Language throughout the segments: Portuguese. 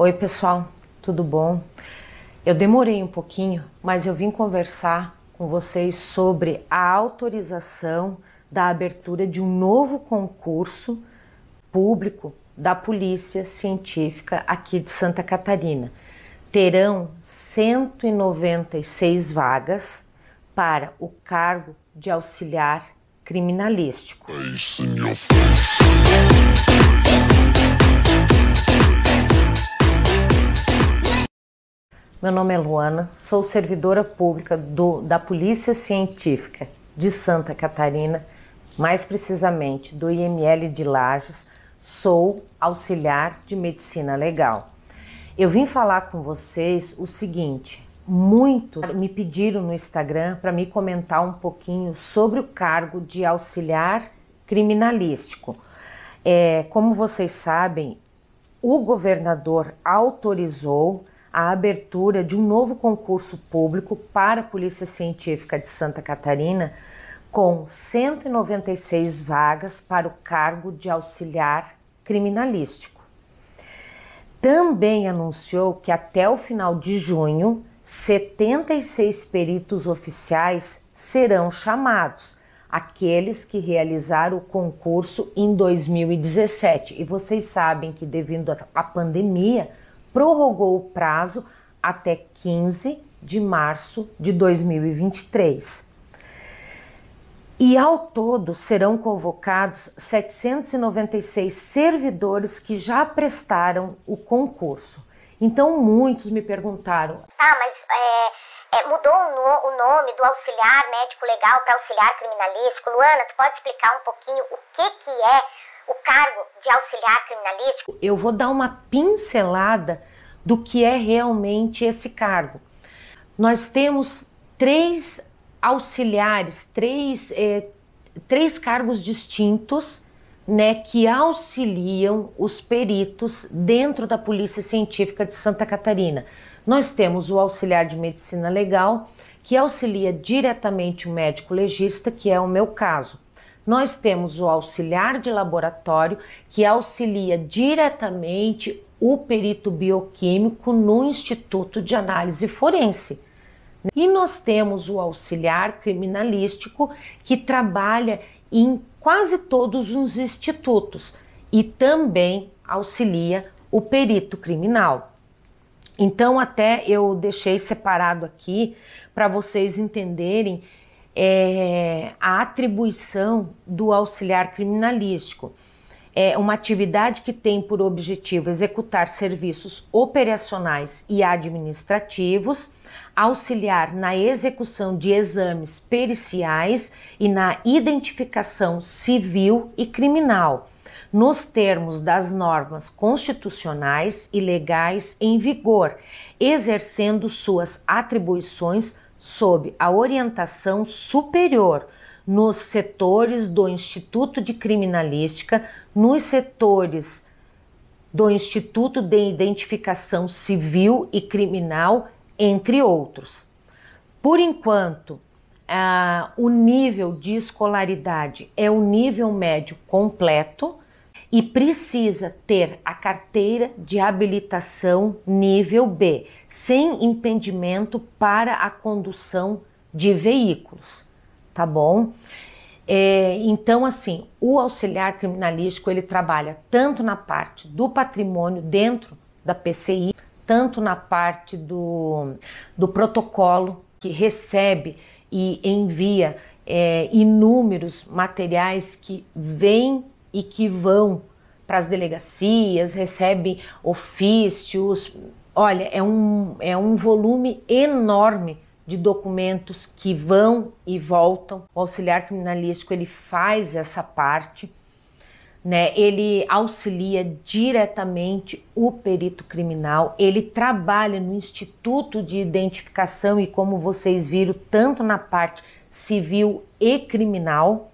Oi, pessoal, tudo bom? Eu demorei um pouquinho, mas eu vim conversar com vocês sobre a autorização da abertura de um novo concurso público da Polícia Científica aqui de Santa Catarina. Terão 196 vagas para o cargo de auxiliar criminalístico. Meu nome é Luana, sou servidora pública do, da Polícia Científica de Santa Catarina, mais precisamente do IML de Lages, sou auxiliar de medicina legal. Eu vim falar com vocês o seguinte: muitos me pediram no Instagram para me comentar um pouquinho sobre o cargo de auxiliar criminalístico. É, como vocês sabem, o governador autorizou a abertura de um novo concurso público para a Polícia Científica de Santa Catarina, com 196 vagas para o cargo de auxiliar criminalístico. Também anunciou que até o final de junho, 76 peritos oficiais serão chamados, aqueles que realizaram o concurso em 2017. E vocês sabem que, devido à pandemia, prorrogou o prazo até 15 de março de 2023. E ao todo serão convocados 796 servidores que já prestaram o concurso. Então muitos me perguntaram: Ah, mas é, é, mudou o, nome do auxiliar médico legal para auxiliar criminalístico? Luana, tu pode explicar um pouquinho o que, que é o cargo de auxiliar criminalístico. Eu vou dar uma pincelada do que é realmente esse cargo. Nós temos três auxiliares, três, é, três cargos distintos né, que auxiliam os peritos dentro da Polícia Científica de Santa Catarina. Nós temos o auxiliar de medicina legal, que auxilia diretamente o médico legista, que é o meu caso. Nós temos o auxiliar de laboratório que auxilia diretamente o perito bioquímico no Instituto de Análise Forense. E nós temos o auxiliar criminalístico que trabalha em quase todos os institutos e também auxilia o perito criminal. Então, até eu deixei separado aqui para vocês entenderem é, a atribuição do auxiliar criminalístico. É uma atividade que tem por objetivo executar serviços operacionais e administrativos, auxiliar na execução de exames periciais e na identificação civil e criminal, nos termos das normas constitucionais e legais em vigor, exercendo suas atribuições sob a orientação superior nos setores do Instituto de Criminalística, nos setores do Instituto de Identificação Civil e Criminal, entre outros. Por enquanto, ah, o nível de escolaridade é o nível médio completo, e precisa ter a carteira de habilitação nível B, sem impedimento para a condução de veículos, tá bom? É, então, assim, o auxiliar criminalístico ele trabalha tanto na parte do patrimônio dentro da PCI, tanto na parte do, do protocolo que recebe e envia é, inúmeros materiais que vêm e que vão para as delegacias, recebem ofícios. Olha, é um, é um volume enorme de documentos que vão e voltam. O auxiliar criminalístico ele faz essa parte, né? Ele auxilia diretamente o perito criminal. Ele trabalha no Instituto de Identificação e como vocês viram, tanto na parte civil e criminal.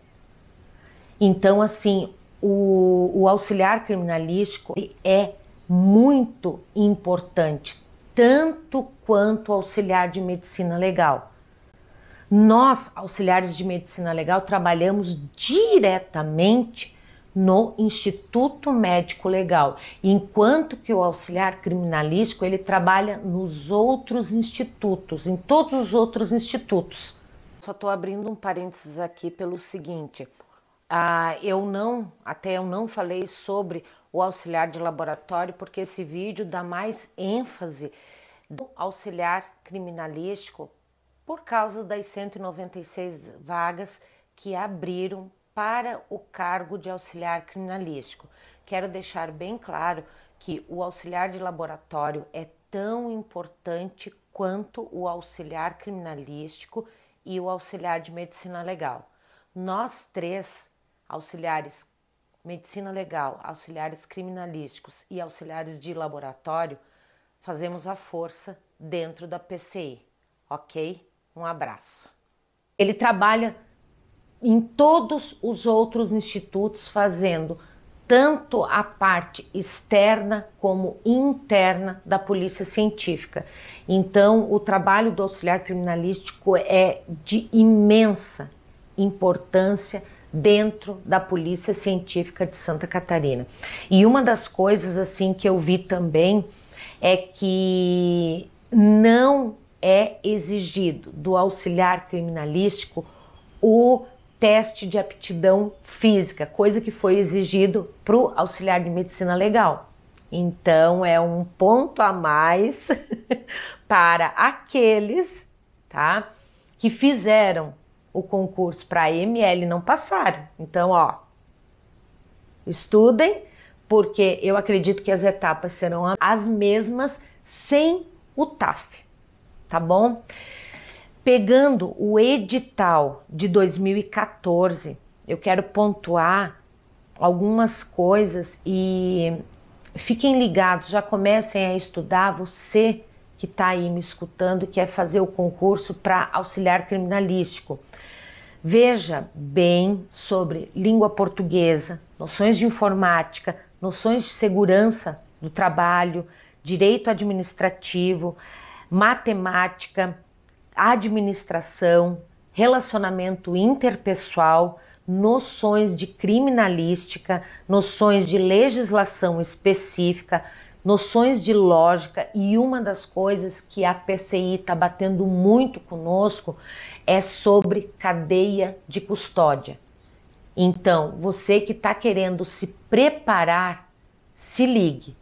Então, assim, o, o auxiliar criminalístico é muito importante, tanto quanto o auxiliar de medicina legal. Nós, auxiliares de medicina legal, trabalhamos diretamente no Instituto Médico Legal, enquanto que o auxiliar criminalístico ele trabalha nos outros institutos, em todos os outros institutos. Só estou abrindo um parênteses aqui pelo seguinte: ah, eu não, até eu não falei sobre o auxiliar de laboratório, porque esse vídeo dá mais ênfase do auxiliar criminalístico por causa das 196 vagas que abriram para o cargo de auxiliar criminalístico. Quero deixar bem claro que o auxiliar de laboratório é tão importante quanto o auxiliar criminalístico e o auxiliar de medicina legal. Nós três auxiliares medicina legal, auxiliares criminalísticos e auxiliares de laboratório, fazemos a força dentro da PCI, ok? Um abraço. Ele trabalha em todos os outros institutos, fazendo tanto a parte externa como interna da polícia científica. Então, o trabalho do auxiliar criminalístico é de imensa importância dentro da Polícia Científica de Santa Catarina. E uma das coisas assim que eu vi também é que não é exigido do auxiliar criminalístico o teste de aptidão física, coisa que foi exigido para o auxiliar de medicina legal. Então é um ponto a mais para aqueles, tá, que fizeram o concurso para a ML não passaram. Então, ó, estudem, porque eu acredito que as etapas serão as mesmas sem o TAF, tá bom? Pegando o edital de 2014, eu quero pontuar algumas coisas e fiquem ligados, já comecem a estudar você que está aí me escutando e quer é fazer o concurso para auxiliar criminalístico. Veja bem sobre língua portuguesa, noções de informática, noções de segurança do trabalho, direito administrativo, matemática, administração, relacionamento interpessoal, noções de criminalística, noções de legislação específica, noções de lógica e uma das coisas que a PCI está batendo muito conosco é sobre cadeia de custódia. Então, você que está querendo se preparar, se ligue,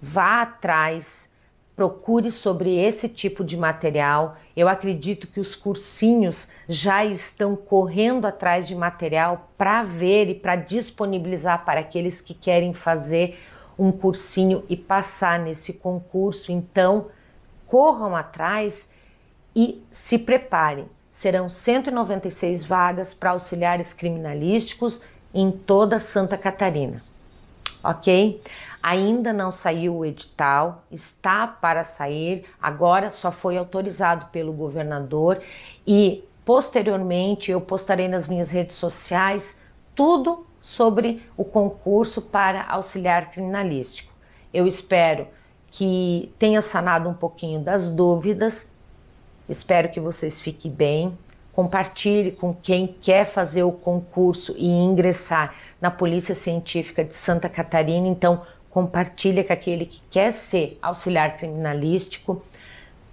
vá atrás, procure sobre esse tipo de material. Eu acredito que os cursinhos já estão correndo atrás de material para ver e para disponibilizar para aqueles que querem fazer um cursinho e passar nesse concurso. Então, corram atrás e se preparem. Serão 196 vagas para auxiliares criminalísticos em toda Santa Catarina. Ok? Ainda não saiu o edital, está para sair, agora só foi autorizado pelo governador e posteriormente eu postarei nas minhas redes sociais tudo sobre o concurso para auxiliar criminalístico. Eu espero que tenha sanado um pouquinho das dúvidas. Espero que vocês fiquem bem. Compartilhe com quem quer fazer o concurso e ingressar na Polícia Científica de Santa Catarina. Então, compartilha com aquele que quer ser auxiliar criminalístico.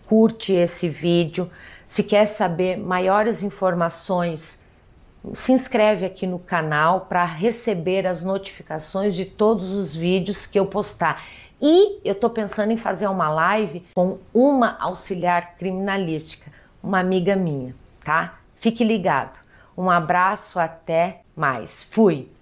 Curte esse vídeo. Se quer saber maiores informações, se inscreve aqui no canal para receber as notificações de todos os vídeos que eu postar. E eu estou pensando em fazer uma live com uma auxiliar criminalística, uma amiga minha, tá? Fique ligado. Um abraço, até mais. Fui!